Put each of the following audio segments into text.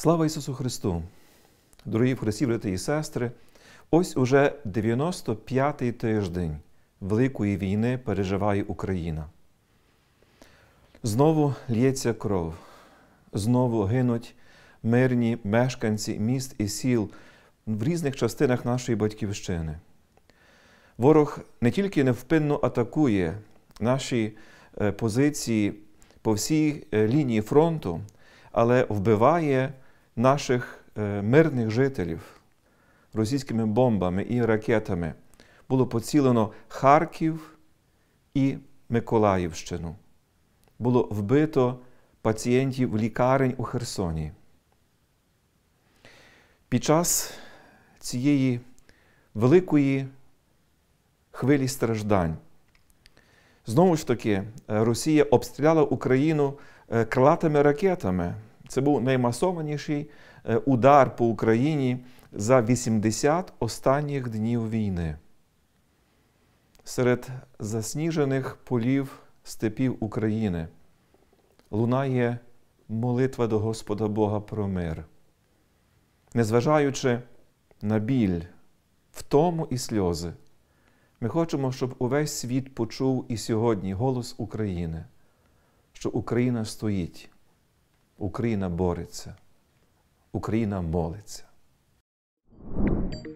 Слава Ісусу Христу! Дорогі Христі, брати і сестри! Ось уже 95-й тиждень Великої війни переживає Україна. Знову лється кров, знову гинуть мирні мешканці міст і сіл в різних частинах нашої батьківщини. Ворог не тільки невпинно атакує наші е, позиції по всій е, лінії фронту, але вбиває наших е, мирних жителів російськими бомбами і ракетами було поцілено Харків і Миколаївщину. Було вбито пацієнтів лікарень у Херсоні. Під час цієї великої хвилі страждань. Знову ж таки, Росія обстріляла Україну е, крилатими ракетами. Це був наймасованіший е, удар по Україні за 80 останніх днів війни. Серед засніжених полів степів України лунає молитва до Господа Бога про мир, незважаючи на біль, втому і сльози. Ми хочемо, щоб увесь світ почув і сьогодні голос України, що Україна стоїть, Україна бореться, Україна молиться.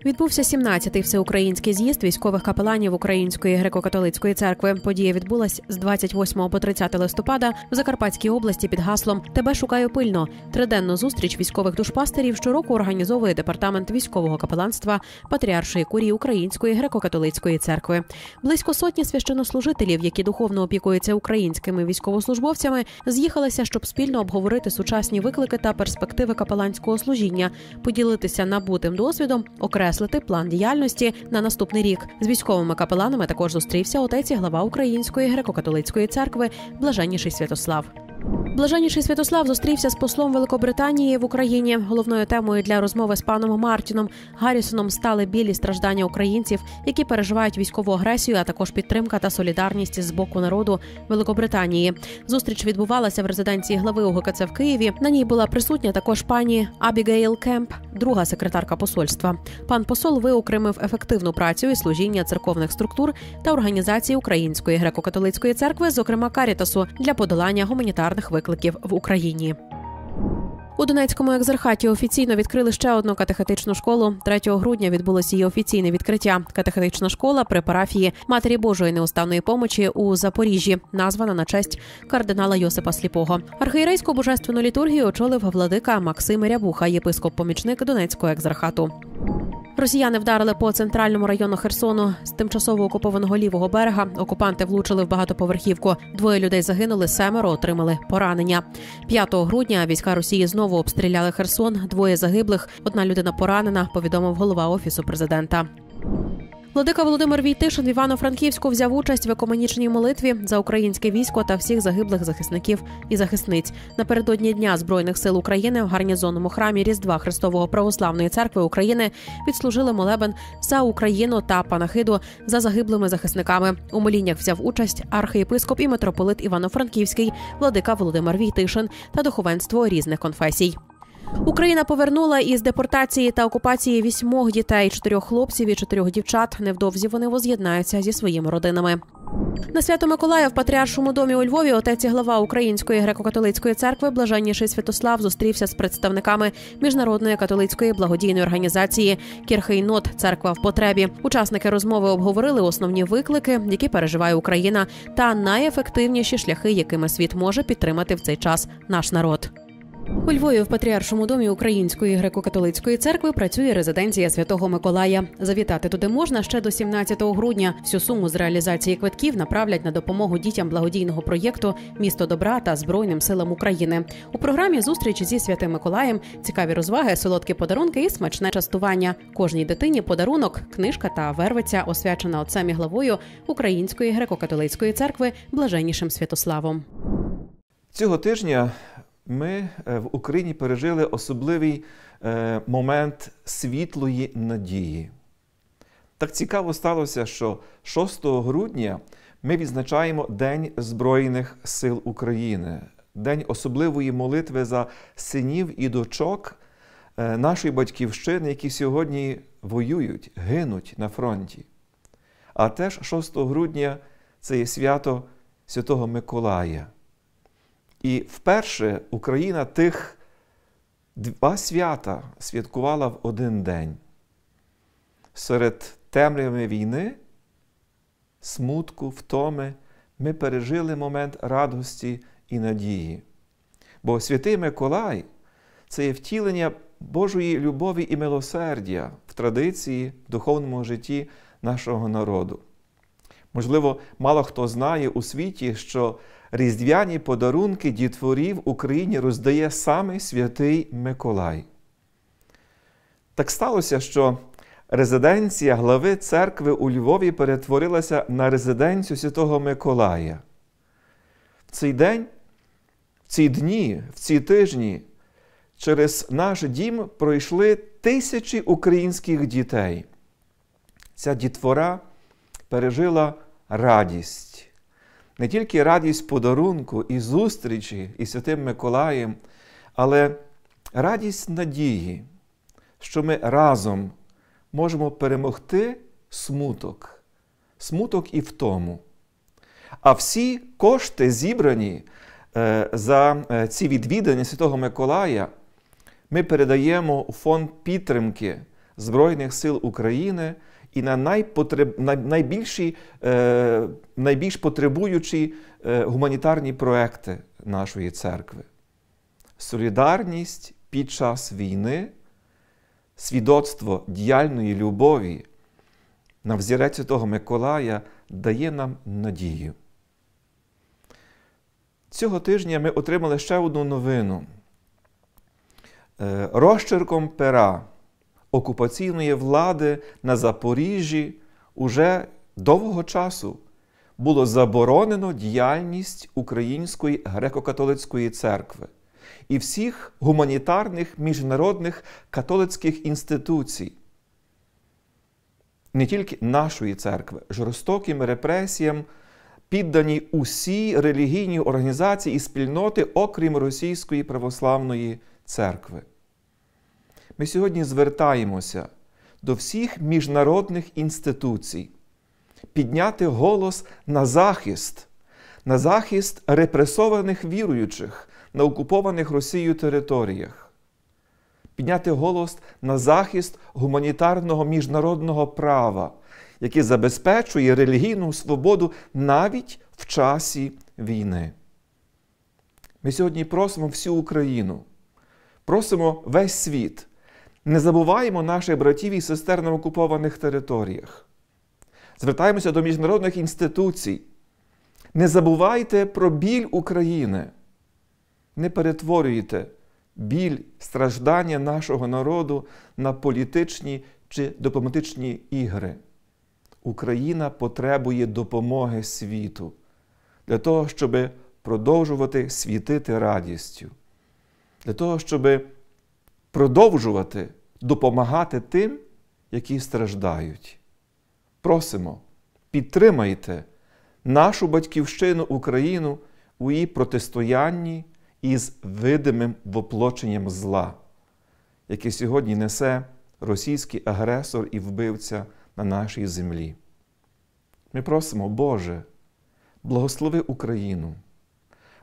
Відбувся 17-й всеукраїнський з'їзд військових капеланів Української греко-католицької церкви. Подія відбулась з 28 по 30 листопада в Закарпатській області під гаслом Тебе шукаю пильно. Триденну зустріч військових душпастерів щороку організовує департамент військового капеланства Патріаршої курії Української греко-католицької церкви. Близько сотні священнослужителів, які духовно опікуються українськими військовослужбовцями, з'їхалися, щоб спільно обговорити сучасні виклики та перспективи капеланського служіння, поділитися набутим досвідом окрес окреслити план діяльності на наступний рік. З військовими капеланами також зустрівся отець і глава Української греко-католицької церкви, блаженніший Святослав. Блаженніший Святослав зустрівся з послом Великобританії в Україні. Головною темою для розмови з паном Мартіном Гаррісоном стали білі страждання українців, які переживають військову агресію, а також підтримка та солідарність з боку народу Великобританії. Зустріч відбувалася в резиденції глави УГКЦ в Києві. На ній була присутня також пані Абігейл Кемп, друга секретарка посольства. Пан посол виокремив ефективну працю і служіння церковних структур та організації Української греко-католицької церкви, зокрема Карітасу, для подолання гуманітарних гуманітарних викликів в Україні. У Донецькому екзархаті офіційно відкрили ще одну катехетичну школу. 3 грудня відбулося її офіційне відкриття. Катехетична школа при парафії Матері Божої неуставної помочі у Запоріжжі, названа на честь кардинала Йосипа Сліпого. Архієрейську божественну літургію очолив владика Максим Рябуха, єпископ-помічник Донецького екзархату. Росіяни вдарили по центральному району Херсону з тимчасово окупованого лівого берега. Окупанти влучили в багатоповерхівку. Двоє людей загинули, семеро отримали поранення. 5 грудня війська Росії знову обстріляли Херсон. Двоє загиблих, одна людина поранена. Повідомив голова офісу президента. Владика Володимир Війтишин в Івано-Франківську взяв участь в екуменічній молитві за українське військо та всіх загиблих захисників і захисниць. Напередодні дня збройних сил України в гарнізонному храмі Різдва Христового православної церкви України відслужили молебен за Україну та панахиду за загиблими захисниками. У моліннях взяв участь архієпископ і митрополит Івано-Франківський, владика Володимир Війтишин та духовенство різних конфесій. Україна повернула із депортації та окупації вісьмох дітей, чотирьох хлопців і чотирьох дівчат. Невдовзі вони воз'єднаються зі своїми родинами. На свято Миколая в Патріаршому домі у Львові отець і глава Української греко-католицької церкви Блаженніший Святослав зустрівся з представниками міжнародної католицької благодійної організації Кірхейнот Церква в потребі. Учасники розмови обговорили основні виклики, які переживає Україна, та найефективніші шляхи, якими світ може підтримати в цей час наш народ. У Львові в патріаршому домі Української греко-католицької церкви працює резиденція Святого Миколая. Завітати туди можна ще до 17 грудня. Всю суму з реалізації квитків направлять на допомогу дітям благодійного проєкту Місто добра та Збройним силам України. У програмі зустріч зі святим Миколаєм, цікаві розваги, солодкі подарунки і смачне частування. Кожній дитині подарунок, книжка та вервиця, освячена отцем і главою Української греко-католицької церкви блаженнішим Святославом. Цього тижня ми е, в Україні пережили особливий е, момент світлої надії. Так цікаво сталося, що 6 грудня ми відзначаємо День Збройних сил України, день особливої молитви за синів і дочок е, нашої батьківщини, які сьогодні воюють, гинуть на фронті. А теж 6 грудня це є свято Святого Миколая. І вперше Україна тих два свята святкувала в один день серед темряви війни, смутку, втоми. Ми пережили момент радості і надії. Бо святий Миколай це є втілення Божої любові і милосердя в традиції, в духовному житті нашого народу. Можливо, мало хто знає у світі, що різдвяні подарунки дітворів Україні роздає саме святий Миколай. Так сталося, що резиденція глави церкви у Львові перетворилася на резиденцію святого Миколая. В цей день, в ці дні, в ці тижні через наш дім пройшли тисячі українських дітей. Ця дітвора пережила радість, не тільки радість подарунку і зустрічі із Святим Миколаєм, але радість надії, що ми разом можемо перемогти смуток, смуток і втому. А всі кошти зібрані е, за е, ці відвідання Святого Миколая, ми передаємо у фонд підтримки Збройних сил України і на найпотреб... найбільші, е, найбільш потребуючі е, гуманітарні проекти нашої церкви. Солідарність під час війни, свідоцтво діяльної любові на взірець того Миколая дає нам надію. Цього тижня ми отримали ще одну новину. Е, розчерком пера окупаційної влади на Запоріжжі уже довгого часу було заборонено діяльність Української греко-католицької церкви і всіх гуманітарних міжнародних католицьких інституцій. Не тільки нашої церкви, жорстоким репресіям піддані усі релігійні організації і спільноти, окрім Російської православної церкви ми сьогодні звертаємося до всіх міжнародних інституцій підняти голос на захист, на захист репресованих віруючих на окупованих Росією територіях, підняти голос на захист гуманітарного міжнародного права, яке забезпечує релігійну свободу навіть в часі війни. Ми сьогодні просимо всю Україну, просимо весь світ не забуваємо наших братів і сестер на окупованих територіях. Звертаємося до міжнародних інституцій. Не забувайте про біль України. Не перетворюйте біль страждання нашого народу на політичні чи дипломатичні ігри. Україна потребує допомоги світу для того, щоб продовжувати світити радістю, для того, щоби продовжувати допомагати тим, які страждають. Просимо, підтримайте нашу батьківщину Україну у її протистоянні із видимим воплоченням зла, яке сьогодні несе російський агресор і вбивця на нашій землі. Ми просимо, Боже, благослови Україну.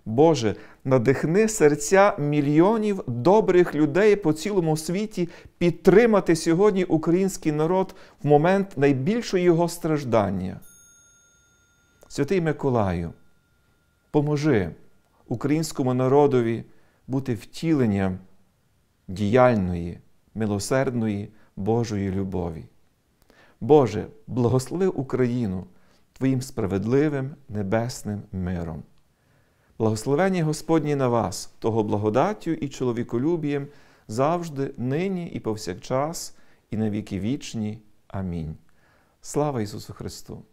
Боже, надихни серця мільйонів добрих людей по цілому світі підтримати сьогодні український народ в момент найбільшого його страждання. Святий Миколаю, поможи українському народові бути втіленням діяльної, милосердної Божої любові. Боже, благослови Україну Твоїм справедливим небесним миром. Благословення Господні на вас, того благодаттю і чоловіколюбієм завжди, нині і повсякчас, і на віки вічні. Амінь. Слава Ісусу Христу!